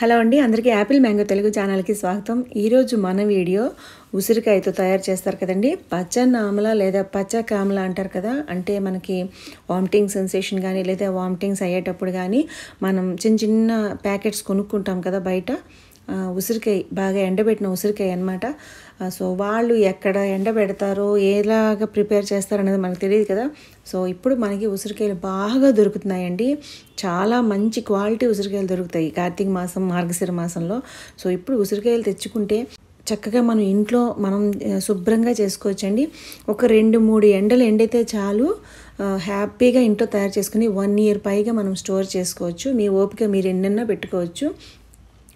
hello అండి అందరికీ Apple mango Telugu ఛానల్కి స్వాగతం ఈరోజు మన వీడియో ఉసిరికాయతో తయారు చేస్తారు కదండి పచ్చనామల లేదా పచ్చ కామల అంటారు కదా అంటే మనకి వామిటింగ్ సెన్సేషన్ కానీ లేదా వామిటింగ్స్ అయ్యేటప్పుడు కానీ మనం చిన్న చిన్న ప్యాకెట్స్ కొనుక్కుంటాం కదా బయట ఉసిరికాయ బాగా ఎండబెట్టిన ఉసిరికాయ అనమాట సో వాళ్ళు ఎక్కడ ఎండబెడతారో ఎలాగ ప్రిపేర్ చేస్తారో అనేది మనకు తెలియదు కదా సో ఇప్పుడు మనకి ఉసిరికాయలు బాగా దొరుకుతున్నాయండి చాలా మంచి క్వాలిటీ ఉసిరికాయలు దొరుకుతాయి కార్తీక మాసం మార్గశిర మాసంలో సో ఇప్పుడు ఉసిరికాయలు తెచ్చుకుంటే చక్కగా మనం ఇంట్లో మనం శుభ్రంగా చేసుకోవచ్చండి ఒక రెండు మూడు ఎండలు ఎండైతే చాలు హ్యాపీగా ఇంట్లో తయారు చేసుకుని వన్ ఇయర్ పైగా మనం స్టోర్ చేసుకోవచ్చు మీ ఓపిక మీరు ఎన్నెన్నో పెట్టుకోవచ్చు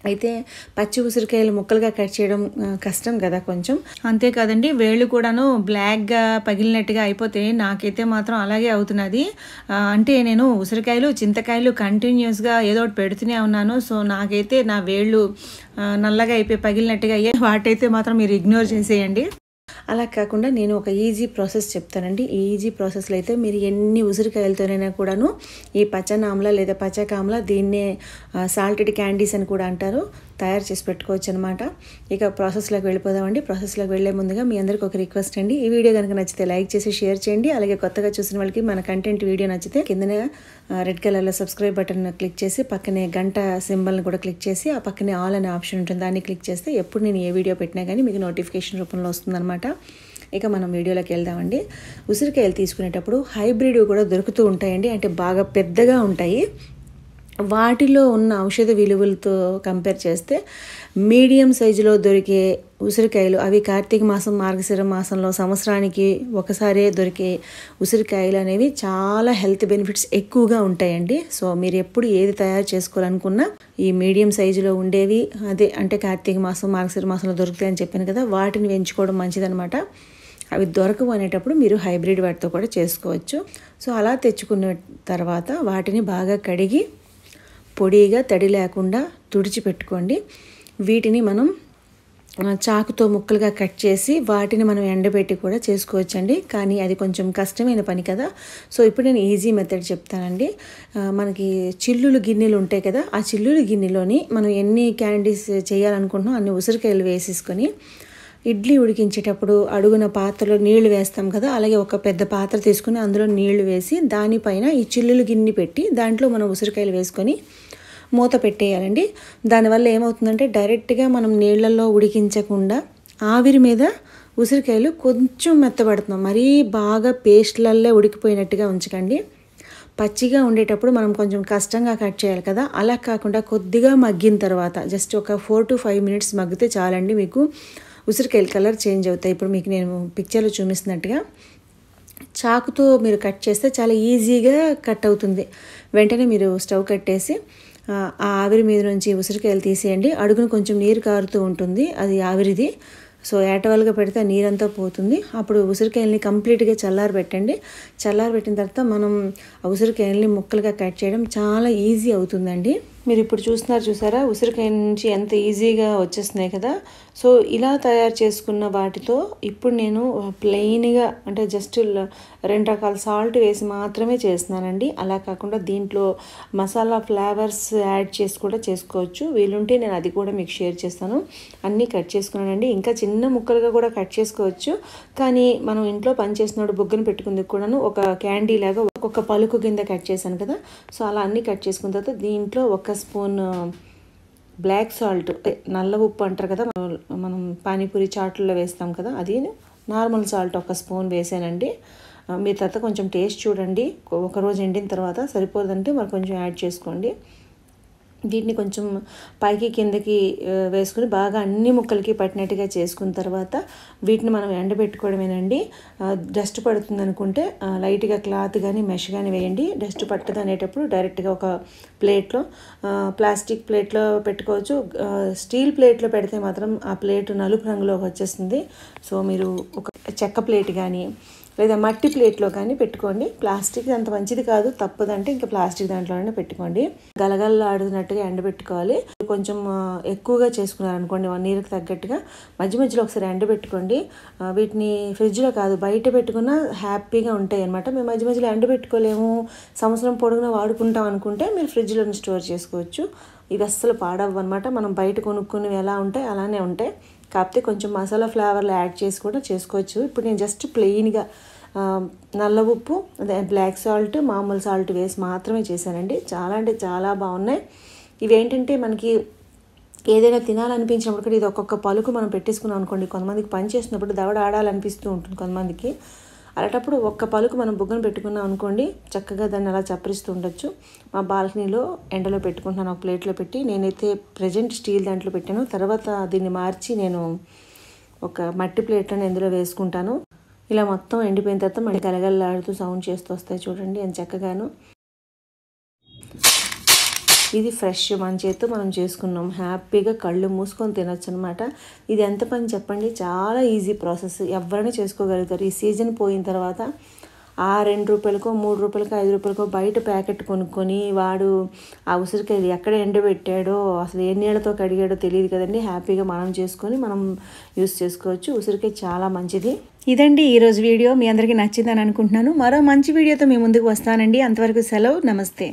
అయితే పచ్చి ఉసిరికాయలు ముక్కలుగా కట్ చేయడం కష్టం కదా కొంచెం అంతేకాదండి వేళ్ళు కూడాను బ్లాక్గా పగిలినట్టుగా అయిపోతే నాకైతే మాత్రం అలాగే అవుతున్నది అంటే నేను ఉసిరికాయలు చింతకాయలు కంటిన్యూస్గా ఏదో ఒకటి పెడుతూనే ఉన్నాను సో నాకైతే నా వేళ్ళు నల్లగా అయిపోయి పగిలినట్టుగా అయ్యాయి వాటైతే మాత్రం మీరు ఇగ్నోర్ చేసేయండి అలా కాకుండా నేను ఒక ఈజీ ప్రాసెస్ చెప్తానండి ఈ ఈజీ ప్రాసెస్లో అయితే మీరు ఎన్ని ఉసిరికాయలతోనైనా కూడాను ఈ పచ్చనామల లేదా పచ్చకామల దీన్నే సాల్టెడ్ క్యాండీస్ అని కూడా అంటారు తయారు చేసి పెట్టుకోవచ్చు అనమాట ఇక ప్రాసెస్లోకి వెళ్ళిపోదామండి ప్రాసెస్లోకి వెళ్ళే ముందుగా మీ అందరికీ ఒక రిక్వెస్ట్ అండి ఈ వీడియో కనుక నచ్చితే లైక్ చేసి షేర్ చేయండి అలాగే కొత్తగా చూసిన వాళ్ళకి మన కంటెంట్ వీడియో నచ్చితే కిందనే రెడ్ కలర్లో సబ్స్క్రైబ్ బటన్ క్లిక్ చేసి పక్కనే గంట సింబల్ని కూడా క్లిక్ చేసి ఆ పక్కనే ఆల్ అనే ఆప్షన్ ఉంటుంది దాన్ని క్లిక్ చేస్తే ఎప్పుడు నేను ఏ వీడియో పెట్టినా కానీ మీకు నోటిఫికేషన్ రూపంలో వస్తుందన్నమాట ఇక మనం వీడియోలోకి వెళ్దామండి ఉసిరికాయలు తీసుకునేటప్పుడు హైబ్రిడ్ కూడా దొరుకుతూ ఉంటాయండి అంటే బాగా పెద్దగా ఉంటాయి వాటిలో ఉన్న ఔషధ విలువలతో కంపేర్ చేస్తే మీడియం సైజులో దొరికే ఉసిరికాయలు అవి కార్తీక మాసం మార్గశిర మాసంలో సంవత్సరానికి ఒకసారే దొరికే ఉసిరికాయలు అనేవి చాలా హెల్త్ బెనిఫిట్స్ ఎక్కువగా ఉంటాయండి సో మీరు ఎప్పుడు ఏది తయారు చేసుకోవాలనుకున్నా ఈ మీడియం సైజులో ఉండేవి అదే అంటే కార్తీక మాసం మార్గశిర మాసంలో దొరుకుతాయని చెప్పాను కదా వాటిని పెంచుకోవడం మంచిదనమాట అవి దొరకవు అనేటప్పుడు మీరు హైబ్రిడ్ వాటితో కూడా చేసుకోవచ్చు సో అలా తెచ్చుకున్న తర్వాత వాటిని బాగా కడిగి పొడిగా తడి లేకుండా తుడిచిపెట్టుకోండి వీటిని మనం చాకుతో ముక్కలుగా కట్ చేసి వాటిని మనం ఎండబెట్టి కూడా చేసుకోవచ్చండి కానీ అది కొంచెం కష్టమైన పని కదా సో ఇప్పుడు నేను ఈజీ మెథడ్ చెప్తానండి మనకి చిల్లులు గిన్నెలు ఉంటాయి కదా ఆ చిల్లులు గిన్నెలోని మనం ఎన్ని క్యాండీస్ చేయాలనుకుంటున్నాం అన్ని ఉసిరికాయలు వేసేసుకొని ఇడ్లీ ఉడికించేటప్పుడు అడుగున పాత్రలో నీళ్లు వేస్తాం కదా అలాగే ఒక పెద్ద పాత్ర తీసుకుని అందులో నీళ్లు వేసి దానిపైన ఈ చిల్లులు గిన్నె పెట్టి దాంట్లో మనం ఉసిరికాయలు వేసుకొని మూత పెట్టేయాలండి దానివల్ల ఏమవుతుందంటే డైరెక్ట్గా మనం నీళ్లలో ఉడికించకుండా ఆవిరి మీద ఉసిరికాయలు కొంచెం మెత్తబడుతున్నాం మరీ బాగా పేస్ట్లల్లో ఉడికిపోయినట్టుగా ఉంచకండి పచ్చిగా ఉండేటప్పుడు మనం కొంచెం కష్టంగా కట్ చేయాలి కదా అలా కాకుండా కొద్దిగా మగ్గిన తర్వాత జస్ట్ ఒక ఫోర్ టు ఫైవ్ మినిట్స్ మగ్గితే చాలండి మీకు ఉసిరికాయలు కలర్ చేంజ్ అవుతాయి ఇప్పుడు మీకు నేను పిక్చర్లో చూపిస్తున్నట్టుగా చాకుతో మీరు కట్ చేస్తే చాలా ఈజీగా కట్ అవుతుంది వెంటనే మీరు స్టవ్ కట్టేసి ఆ ఆవిరి మీద నుంచి ఉసిరికాయలు తీసేయండి అడుగున కొంచెం నీరు కారుతూ ఉంటుంది అది ఆవిరిది సో ఏటవాలుగా పెడితే నీరంతా పోతుంది అప్పుడు ఉసిరికాయల్ని కంప్లీట్గా చల్లారి పెట్టండి చల్లారి పెట్టిన తర్వాత మనం ఆ ఉసిరికాయల్ని ముక్కలుగా కట్ చేయడం చాలా ఈజీ అవుతుందండి మీరు ఇప్పుడు చూస్తున్నారు చూసారా ఉసిరికాయ నుంచి ఎంత ఈజీగా వచ్చేస్తున్నాయి కదా సో ఇలా తయారు చేసుకున్న వాటితో ఇప్పుడు నేను ప్లెయిన్గా అంటే జస్ట్ రెండు రకాల సాల్ట్ వేసి మాత్రమే చేస్తున్నానండి అలా కాకుండా దీంట్లో మసాలా ఫ్లేవర్స్ యాడ్ చేసి కూడా చేసుకోవచ్చు వీలుంటే నేను అది కూడా మీకు షేర్ చేస్తాను అన్నీ కట్ చేసుకున్నానండి ఇంకా చిన్న ముక్కలుగా కూడా కట్ చేసుకోవచ్చు కానీ మనం ఇంట్లో పనిచేసినప్పుడు బొగ్గును పెట్టుకుందుకు కూడాను ఒక క్యాండీ లాగా ఒక్కొక్క పలుకు కింద కట్ చేశాను కదా సో అలా అన్నీ కట్ చేసుకున్న తర్వాత దీంట్లో ఒక స్పూన్ బ్లాక్ సాల్ట్ నల్ల ఉప్పు అంటారు కదా మనం పానీపూరి చాట్లో వేస్తాం కదా అది నార్మల్ సాల్ట్ ఒక స్పూన్ వేసానండి మీ తర్వాత కొంచెం టేస్ట్ చూడండి ఒక రోజు ఎండిన తర్వాత సరిపోదంటే మరి కొంచెం యాడ్ చేసుకోండి వీటిని కొంచెం పైకి కిందకి వేసుకుని బాగా అన్ని ముక్కలకి పట్టినట్టుగా చేసుకున్న తర్వాత వీటిని మనం ఎండబెట్టుకోవడమేనండి డస్ట్ పడుతుంది అనుకుంటే లైట్గా క్లాత్ కానీ మెష్ కానీ వేయండి డస్ట్ పట్టదు అనేటప్పుడు డైరెక్ట్గా ఒక ప్లేట్లో ప్లాస్టిక్ ప్లేట్లో పెట్టుకోవచ్చు స్టీల్ ప్లేట్లో పెడితే మాత్రం ఆ ప్లేట్ నలుపు రంగులోకి వచ్చేస్తుంది సో మీరు ఒక చెక్క ప్లేట్ కానీ లేదా మట్టి ప్లేట్లో కానీ పెట్టుకోండి ప్లాస్టిక్ అంత మంచిది కాదు తప్పదంటే ఇంకా ప్లాస్టిక్ దాంట్లోనే పెట్టుకోండి గలగలలాడుతున్నట్టుగా ఎండబెట్టుకోవాలి కొంచెం ఎక్కువగా చేసుకున్నారనుకోండి ఇయర్కి తగ్గట్టుగా మధ్య మధ్యలో ఒకసారి ఎండబెట్టుకోండి వీటిని ఫ్రిడ్జ్లో కాదు బయట పెట్టుకున్న హ్యాపీగా ఉంటాయి అనమాట మేము మధ్య మధ్యలో ఎండబెట్టుకోలేము సంవత్సరం పొడుగునా వాడుకుంటాం అనుకుంటే మీరు ఫ్రిడ్జ్లో స్టోర్ చేసుకోవచ్చు ఇవి అస్సలు అనమాట మనం బయట కొనుక్కునేవి ఎలా ఉంటాయి అలానే ఉంటాయి కాకపోతే కొంచెం మసాలా ఫ్లేవర్లు యాడ్ చేసి కూడా చేసుకోవచ్చు ఇప్పుడు నేను జస్ట్ ప్లెయిన్గా నల్ల ఉప్పు అదే బ్లాక్ సాల్ట్ మామూలు సాల్ట్ వేసి మాత్రమే చేశానండి చాలా అంటే చాలా బాగున్నాయి ఇవేంటంటే మనకి ఏదైనా తినాలనిపించినప్పుడు కూడా ఇది ఒక్కొక్క పలుకు మనం పెట్టేసుకున్నాం అనుకోండి కొంతమందికి పని చేసినప్పుడు దవడ ఆడాలనిపిస్తూ ఉంటుంది కొంతమందికి అలాంటప్పుడు ఒక్క పలుకు మనం బుగ్గను పెట్టుకున్నాం అనుకోండి చక్కగా దాన్ని అలా చప్పరిస్తూ ఉండొచ్చు మా బాల్కనీలో ఎండలో పెట్టుకుంటున్నాను ఒక ప్లేట్లో పెట్టి నేనైతే ప్రజెంట్ స్టీల్ దాంట్లో పెట్టాను తర్వాత దీన్ని మార్చి నేను ఒక మట్టి ప్లేట్లను ఇందులో వేసుకుంటాను ఇలా మొత్తం ఎండిపోయిన తర్వాత మళ్ళీ గలగలలాడుతూ సౌండ్ చేస్తూ వస్తాయి చూడండి అని చక్కగాను ఇది ఫ్రెష్ మన చేతితో మనం చేసుకున్నాం హ్యాపీగా కళ్ళు మూసుకొని తినొచ్చు అనమాట ఇది ఎంత పని చెప్పండి చాలా ఈజీ ప్రాసెస్ ఎవరైనా చేసుకోగలుగుతారు ఈ సీజన్ పోయిన తర్వాత ఆ రెండు రూపాయలకో మూడు రూపాయలకో ఐదు రూపాయలకో బయట ప్యాకెట్ కొనుక్కొని వాడు ఆ ఉసిరికాయలు ఎక్కడ ఎండబెట్టాడో అసలు ఏ నీళ్ళతో కడిగాడో తెలియదు కదండి హ్యాపీగా మనం చేసుకొని మనం యూస్ చేసుకోవచ్చు ఉసిరికాయ చాలా మంచిది ఇదండి ఈరోజు వీడియో మీ అందరికీ నచ్చిందని అనుకుంటున్నాను మరో మంచి వీడియోతో మీ ముందుకు వస్తానండి అంతవరకు సెలవు నమస్తే